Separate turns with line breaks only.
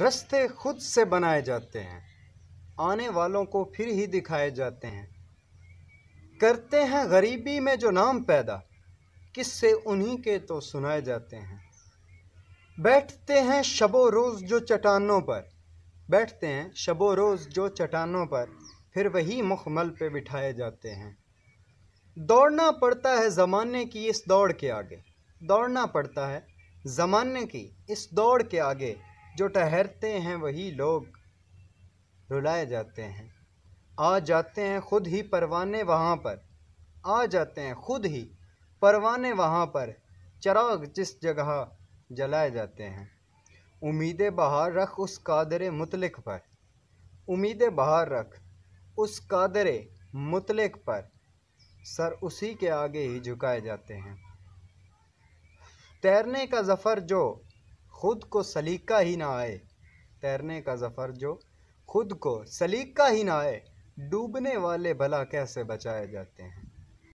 रस्ते खुद से बनाए जाते हैं आने वालों को फिर ही दिखाए जाते हैं करते हैं गरीबी में जो नाम पैदा किससे उन्हीं के तो सुनाए जाते हैं बैठते हैं शबो रोज़ जो चट्टानों पर बैठते हैं शबो रोज़ जो चट्टानों पर फिर वही मखमल पे बिठाए जाते हैं दौड़ना पड़ता है ज़माने की इस दौड़ के आगे दौड़ना पड़ता है ज़माने की इस दौड़ के आगे जो ठहरते हैं वही लोग रुलाए जाते हैं आ जाते हैं खुद ही परवाने वहाँ पर आ जाते हैं खुद ही परवाने वहाँ पर चराग जिस जगह जलाए जाते हैं उम्मीद बहार रख उस कादर मुतलक पर उम्मीद बहार रख उस कादर मुतलक पर सर उसी के आगे ही झुकाए जाते हैं तैरने का जफ़र जो खुद को सलीका ही ना आए तैरने का ज़फ़र जो खुद को सलीका ही ना आए डूबने वाले भला कैसे बचाए जाते हैं